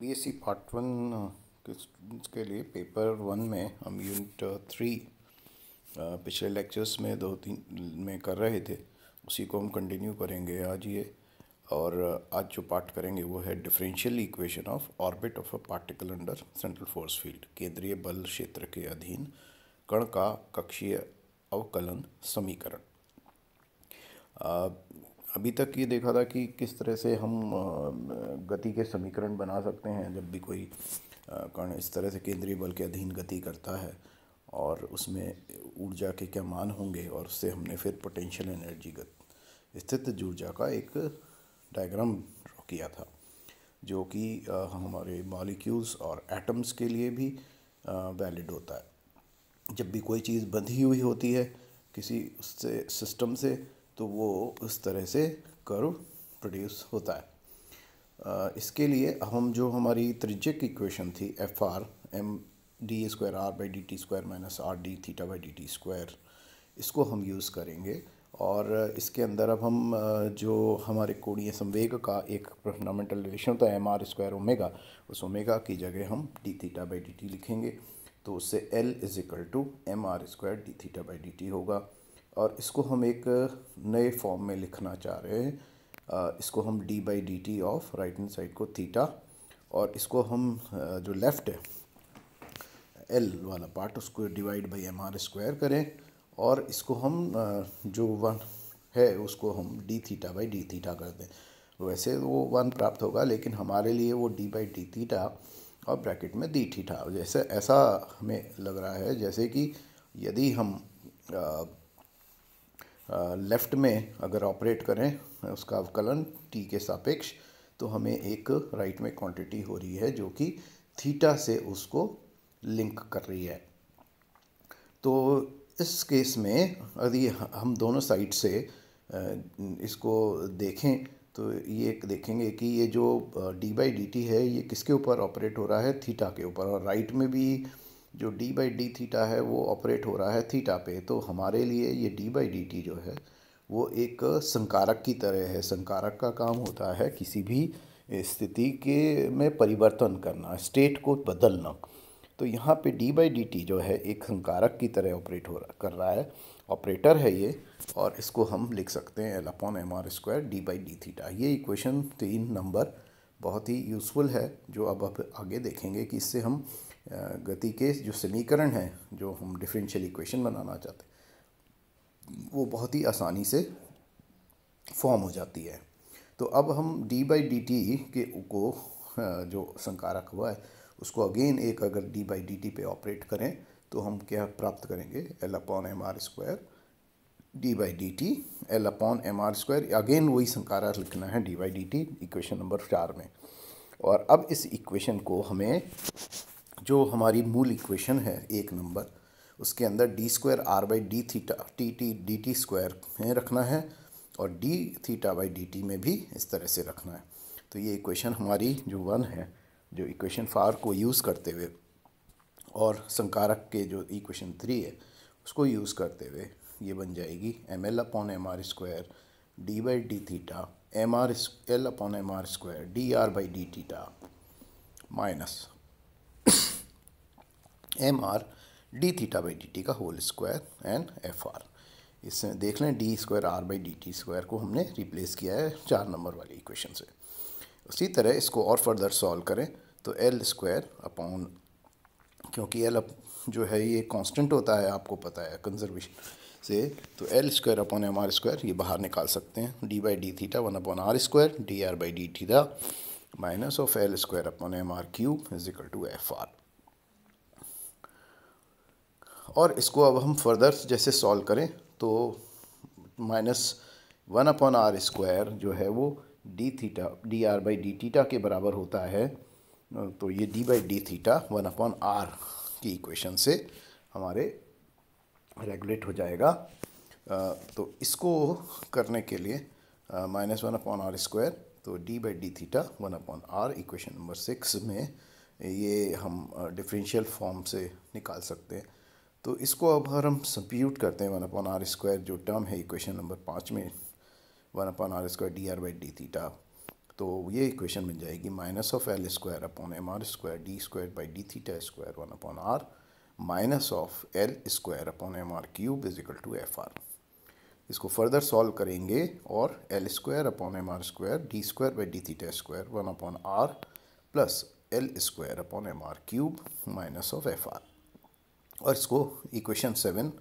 B S C part one के students के लिए पेपर वन में हम यूनिट थ्री uh, uh, पिछले लेक्चर्स में दो तीन में कर रहे थे उसी को हम कंटिन्यू करेंगे आज ये और uh, आज जो पार्ट करेंगे वो है differential equation of orbit of a particle under central force field केंद्रीय बल क्षेत्र के अधीन कण का कक्षीय अवकलन समीकरण अभी तक ये देखा था कि किस तरह से हम गति के समीकरण बना सकते हैं जब भी कोई कण इस तरह से केंद्रीय बल के अधीन गति करता है और उसमें ऊर्जा के क्या मान होंगे और उससे हमने फिर पोटेंशियल एनर्जी स्थित ऊर्जा का एक डायग्राम ड्रॉ किया था जो कि हमारे मॉलिक्यूल्स और एटम्स के लिए भी वैलिड होता है जब भी कोई चीज़ बंधी हुई होती है किसी उससे सिस्टम से तो वो उस तरह से कर्व प्रोड्यूस होता है इसके लिए हम जो हमारी त्रिज्यक इक्वेशन थी F R M D square R by D T square minus R D theta by D T square इसको हम यूज़ करेंगे और इसके अंदर अब हम जो हमारे कोणीय संवेग का एक फंडामेंटल रिलेशन होता है एम आर स्क्वायर ओमेगा उस ओमेगा की जगह हम D theta by D T लिखेंगे तो उससे L is equal to M R square D theta by D T होगा और इसको हम एक नए फॉर्म में लिखना चाह रहे हैं इसको हम D by D T of right hand side को थीटा और इसको हम जो लेफ़्ट है एल वाला पार्ट उसको divide by M R square करें और इसको हम जो वन है उसको हम D theta by D theta कर दें वैसे वो वन प्राप्त होगा लेकिन हमारे लिए वो डी बाई डी थीटा और ब्रैकेट में डी थीटा जैसे ऐसा हमें लग रहा है जैसे कि यदि हम लेफ़्ट में अगर ऑपरेट करें उसका अवकलन टी के सापेक्ष तो हमें एक राइट में क्वांटिटी हो रही है जो कि थीटा से उसको लिंक कर रही है तो इस केस में यदि हम दोनों साइड से इसको देखें तो ये देखेंगे कि ये जो डी बाई डी टी है ये किसके ऊपर ऑपरेट हो रहा है थीटा के ऊपर और राइट में भी जो d बाई डी थीटा है वो ऑपरेट हो रहा है थीटा पे तो हमारे लिए ये d बाई डी टी जो है वो एक संकारक की तरह है संकारक का काम होता है किसी भी स्थिति के में परिवर्तन करना स्टेट को बदलना तो यहाँ पे डी बाई डी टी जो है एक संकारक की तरह ऑपरेट हो रहा कर रहा है ऑपरेटर है ये और इसको हम लिख सकते हैं L upon M R square D by D theta ये इक्वेशन तीन नंबर बहुत ही यूज़फुल है जो अब आप आगे देखेंगे कि इससे हम गति के जो समीकरण हैं जो हम डिफरेंशियल इक्वेशन बनाना चाहते हैं वो बहुत ही आसानी से फॉर्म हो जाती है तो अब हम डी बाई डी टी के को जो संकारक हुआ है उसको अगेन एक अगर डी बाई डी टी पे ऑपरेट करें तो हम क्या प्राप्त करेंगे L upon M R square D by D T L upon M R square again वही संकारक लिखना है D by D T equation number चार में और अब इस इक्वेशन को हमें जो हमारी मूल इक्वेशन है एक नंबर उसके अंदर D square R by D theta T T D T square में रखना है और D theta by D T में भी इस तरह से रखना है तो ये इक्वेशन हमारी जो वन है जो इक्वेशन फार को यूज़ करते हुए और संकारक के जो इक्वेशन थ्री है उसको यूज़ करते हुए ये बन जाएगी M L upon M R square D by D theta M R L upon M R square D R by D theta minus M R D theta by D T का whole square and F R इसमें देख लें D square R by D T square को हमने replace किया है चार number वाले इक्वेशन से उसी तरह इसको और फर्दर सॉल्व करें तो एल स्क्वायर अपॉन क्योंकि एल अप जो है ये कांस्टेंट होता है आपको पता है कंजर्वेशन से तो L square upon M R square ये बाहर निकाल सकते हैं D by D theta one upon R square D R by D theta minus of L square upon M R cube is equal to F R और इसको अब हम further जैसे सॉल्व करें तो minus one upon R square जो है वो D theta D R by D theta के बराबर होता है तो ये D by D theta one upon R की इक्वेशन से हमारे रेगुलेट हो जाएगा तो इसको करने के लिए minus one upon R square तो D by D theta one upon R equation number six में ये हम डिफरेंशियल फॉर्म से निकाल सकते हैं तो इसको अब हर हम सम्प्यूट करते हैं वन अपॉन आर स्क्वायर जो टर्म है इक्वेशन नंबर पाँच में one upon R square D R by D theta तो ये इक्वेशन बन जाएगी minus of L square upon M R square D square by D theta square one upon R minus of L square upon M R cube is equal to F R इसको further solve करेंगे और L square upon M R square D square by D theta square one upon R plus L square upon M R cube minus of F R और इसको equation seven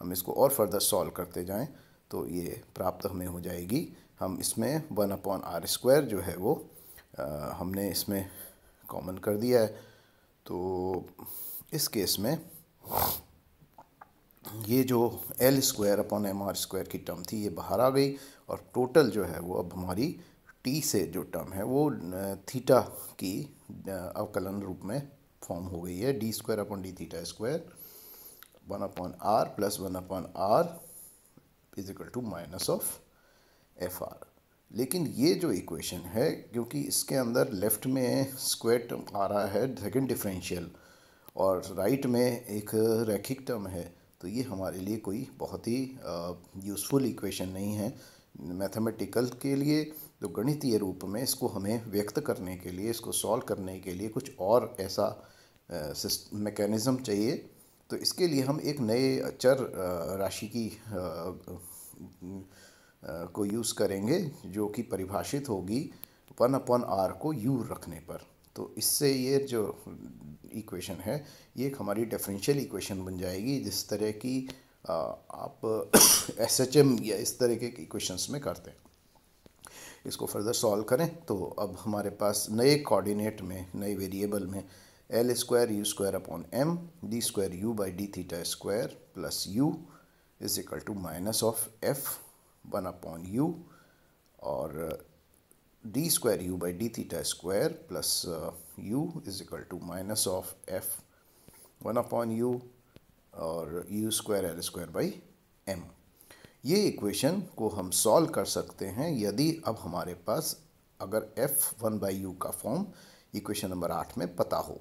हम इसको और further solve करते जाएं तो ये प्राप्त हमें हो जाएगी हम इसमें वन अपॉन आर स्क्वायर जो है वो आ, हमने इसमें कॉमन कर दिया है तो इस केस में ये जो L square upon M R square की टर्म थी ये बाहर आ गई और टोटल जो है वो अब हमारी टी से जो टर्म है वो थीटा की अवकलन रूप में फॉर्म हो गई है D square upon D theta square one upon R plus one upon R is equal to minus of F R लेकिन ये जो इक्वेशन है क्योंकि इसके अंदर लेफ्ट में स्क्वेयर टर्म आ रहा है सेकेंड डिफरेंशियल और राइट में एक रैखिक टर्म है तो ये हमारे लिए कोई बहुत ही यूज़फुल इक्वेशन नहीं है मैथमेटिकल के लिए तो गणितीय रूप में इसको हमें व्यक्त करने के लिए इसको सॉल्व करने के लिए कुछ और ऐसा मैकेनिज़्म चाहिए तो इसके लिए हम एक नए चर राशि की को यूज़ करेंगे जो कि परिभाषित होगी वन अपॉन आर को यू रखने पर तो इससे ये जो इक्वेशन है ये एक हमारी डिफरेंशियल इक्वेशन बन जाएगी जिस तरह की आप एस एच एम या इस तरह के इक्वेशंस में करते हैं इसको फर्दर सॉल्व करें तो अब हमारे पास नए कोऑर्डिनेट में नए वेरिएबल में L square U square upon M D square U by D theta square plus U is equal to minus of F one upon U और D square U by D theta square plus U is equal to minus of F one upon U और U square L square by M ये equation को हम solve कर सकते हैं यदि अब हमारे पास अगर एफ वन बाई यू का फॉर्म इक्वेशन नंबर आठ में पता हो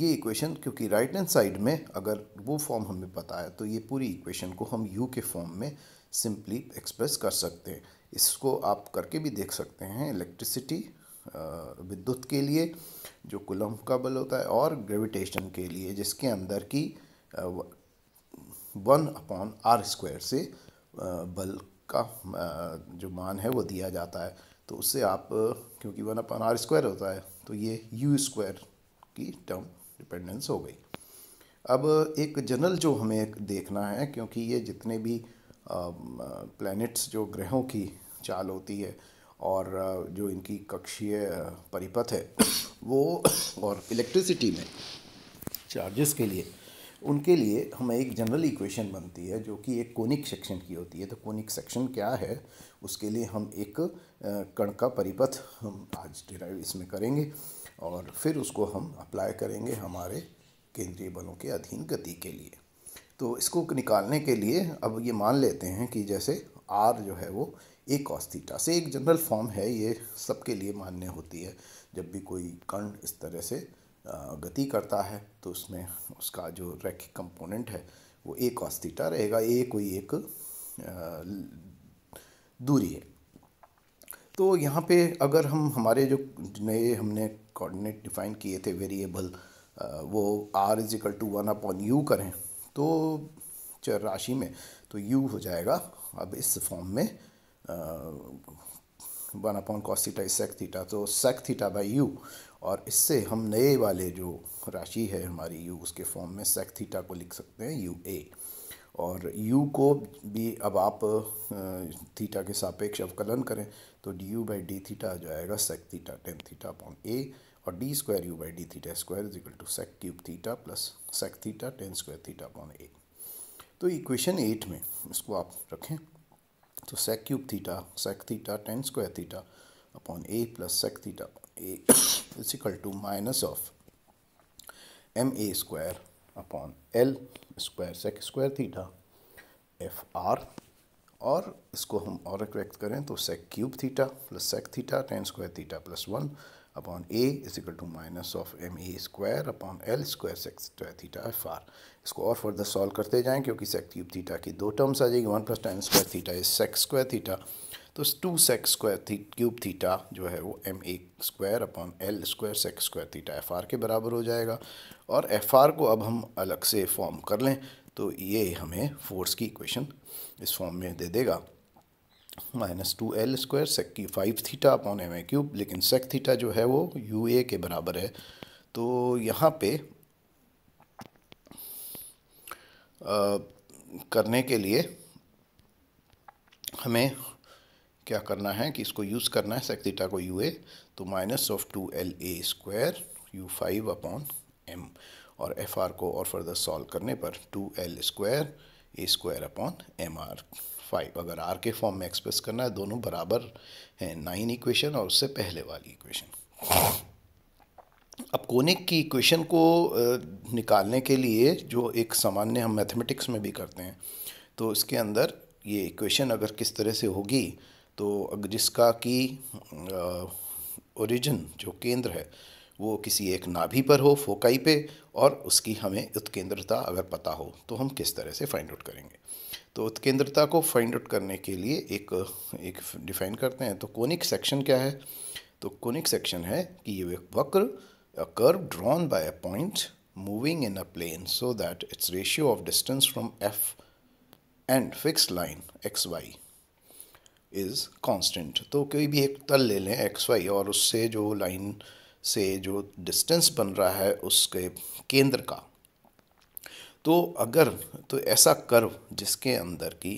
ये इक्वेशन क्योंकि राइट हैंड साइड में अगर वो फॉर्म हमें पता है तो ये पूरी इक्वेशन को हम यू के फॉर्म में सिंपली एक्सप्रेस कर सकते हैं इसको आप करके भी देख सकते हैं इलेक्ट्रिसिटी विद्युत के लिए जो कुलम का बल होता है और ग्रेविटेशन के लिए जिसके अंदर की वन अपॉन आर स्क्वायर से बल का जो मान है वो दिया जाता है तो उससे आप क्योंकि वन अपॉन आर स्क्वायर होता है तो ये यू स्क्वायर की टर्म डिपेंडेंस हो गई अब एक जनरल जो हमें देखना है क्योंकि ये जितने भी प्लैनेट्स जो ग्रहों की चाल होती है और जो इनकी कक्षीय परिपथ है वो और इलेक्ट्रिसिटी में चार्जेस के लिए उनके लिए हमें एक जनरल इक्वेशन बनती है जो कि एक कोनिक सेक्शन की होती है तो कोनिक सेक्शन क्या है उसके लिए हम एक कण का परिपथ हम आज डिराइव इसमें करेंगे और फिर उसको हम अप्लाई करेंगे हमारे केंद्रीय बलों के अधीन गति के लिए तो इसको निकालने के लिए अब ये मान लेते हैं कि जैसे आर जो है वो एक ऑस्थीटा से एक जनरल फॉर्म है ये सबके लिए मान्य होती है जब भी कोई कण इस तरह से गति करता है तो उसमें उसका जो रैखिक कंपोनेंट है वो एक कॉस थीटा रहेगा ए कोई एक दूरी है तो यहाँ पे अगर हम हमारे जो नए हमने कोऑर्डिनेट डिफाइन किए थे वेरिएबल वो R is equal to one upon U करें तो चर राशि में तो यू हो जाएगा अब इस फॉर्म में one upon cos theta is sec theta तो सेक थीटा बाई यू और इससे हम नए वाले जो राशि है हमारी यू उसके फॉर्म में सेक थीटा को लिख सकते हैं यू ए और यू को भी अब आप थीटा के सापेक्ष अवकलन करें तो D U by D theta आ जाएगा sec theta tan theta upon A और D square U by D theta square is equal to sec cube theta plus sec theta tan square theta upon A तो equation eight में इसको आप रखें तो sec cube theta sec theta tan square theta upon a plus sec theta a is equal to minus of m a square upon l square sec square theta f r और इसको हम और व्यक्त करें तो sec cube theta plus sec theta tan square theta plus one upon A is equal to minus of M A square upon L square sec square theta F R इसको और further solve करते जाएं क्योंकि सेक cube theta की दो terms आ जाएगी one plus tan square theta is sec square theta तो टू सेक स्क्वायर थी क्यूब थीटा जो है वो M A square upon L square sec square theta F R के बराबर हो जाएगा और एफ आर को अब हम अलग से फॉर्म कर लें तो ये हमें फोर्स की इक्वेशन इस फॉर्म में दे देगा minus two L square sec की five theta upon M A cube लेकिन सेक थीटा जो है वो यू ए के बराबर है तो यहाँ पे आ, करने के लिए हमें क्या करना है कि इसको यूज़ करना है सेक थीटा को यू ए तो minus of two L A square U five upon M और एफ आर को और फर्दर सॉल्व करने पर two L square A square upon M R five अगर आर के फॉर्म में एक्सप्रेस करना है दोनों बराबर हैं नाइन इक्वेशन और उससे पहले वाली इक्वेशन अब कोनिक की इक्वेशन को निकालने के लिए जो एक सामान्य हम मैथमेटिक्स में भी करते हैं तो इसके अंदर ये इक्वेशन अगर किस तरह से होगी तो जिसका कि ओरिजिन जो केंद्र है वो किसी एक नाभि पर हो फोकाई पे और उसकी हमें उत्केंद्रता अगर पता हो तो हम किस तरह से फाइंड आउट करेंगे तो उत्केंद्रता को फाइंड आउट करने के लिए एक एक डिफाइन करते हैं तो कोनिक सेक्शन क्या है तो कोनिक सेक्शन है कि ये वक्र curve drawn by a point moving in a plane so that its ratio of distance from F and fix line X Y is constant तो कोई भी एक तल ले लें एक्स वाई और उससे जो लाइन से जो डिस्टेंस बन रहा है उसके केंद्र का तो अगर तो ऐसा कर्व जिसके अंदर की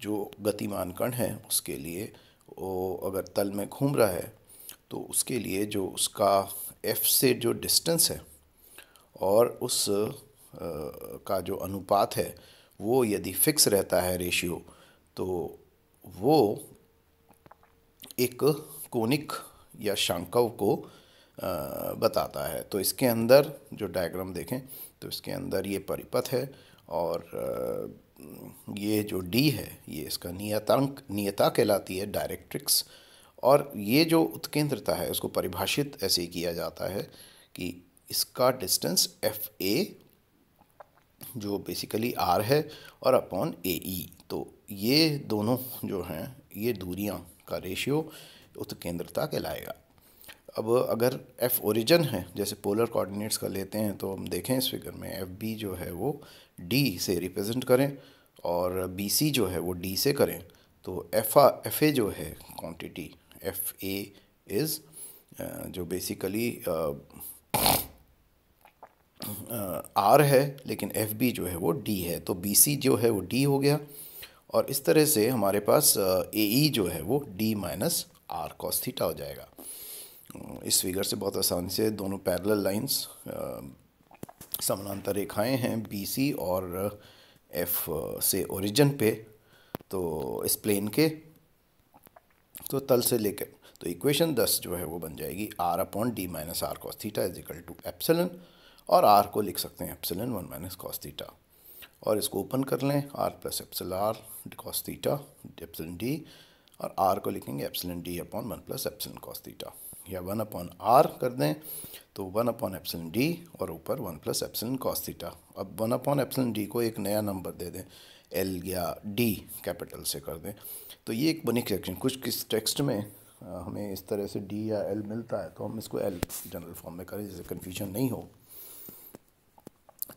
जो गतिमान कण है उसके लिए वो अगर तल में घूम रहा है तो उसके लिए जो उसका एफ से जो डिस्टेंस है और उस आ, का जो अनुपात है वो यदि फिक्स रहता है रेशियो तो वो एक कोनिक या शांकव को बताता है तो इसके अंदर जो डायग्राम देखें तो इसके अंदर ये परिपथ है और ये जो डी है ये इसका नियतांक नियता कहलाती है डायरेक्ट्रिक्स और ये जो उत्केंद्रता है उसको परिभाषित ऐसे किया जाता है कि इसका डिस्टेंस एफ ए जो बेसिकली आर है और अपॉन ए ई तो ये दोनों जो हैं ये दूरियां का रेशियो उत्केंद्रता कहलाएगा अब अगर एफ़ ओरिजन है जैसे पोलर कोऑर्डिनेट्स का लेते हैं तो हम देखें इस फिगर में एफ़ बी जो है वो डी से रिप्रेजेंट करें और बी सी जो है वो डी से करें तो एफ आ एफ ए जो है क्वांटिटी एफ ए इज़ जो बेसिकली आर है लेकिन एफ बी जो है वो डी है तो बी सी जो है वो डी हो गया और इस तरह से हमारे पास ए ई e जो है वो डी माइनस आर कॉस्थीटा हो जाएगा इस फिगर से बहुत आसानी से दोनों पैरल लाइन्स समानांतर रेखाएं हैं सी और एफ से ओरिजिन पे तो इस प्लेन के तो तल से लेकर तो इक्वेशन दस जो है वो बन जाएगी R upon D minus R cos theta is equal to epsilon और आर को लिख सकते हैं एप्सलन वन माइनस कॉस्थीटा और इसको ओपन कर लें R plus epsilon R cos theta theta epsilon D और आर को लिखेंगे epsilon D upon one plus epsilon cos theta या वन अपॉन आर कर दें तो वन अपॉन एप्सन डी और ऊपर वन प्लस एप्सन कॉस्थीटा अब वन अपॉन एप्सन डी को एक नया नंबर दे दें एल या डी कैपिटल से कर दें तो ये एक बनी करेक्शन कुछ किस टेक्स्ट में हमें इस तरह से डी या एल मिलता है तो हम इसको एल जनरल फॉर्म में करें जिससे कन्फ्यूजन नहीं हो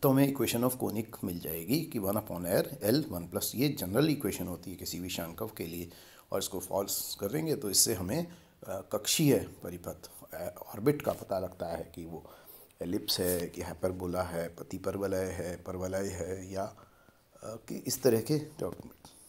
तो हमें इक्वेशन ऑफ कोनिक मिल जाएगी कि one upon R L one plus ये जनरल इक्वेशन होती है किसी भी शांकव के लिए और इसको फॉल्स करेंगे तो इससे हमें कक्षीय परिपथ ऑर्बिट का पता लगता है कि वो एलिप्स है कि हैपरबोला है पति परवलय है परवलय है या कि इस तरह के डॉक्यूमेंट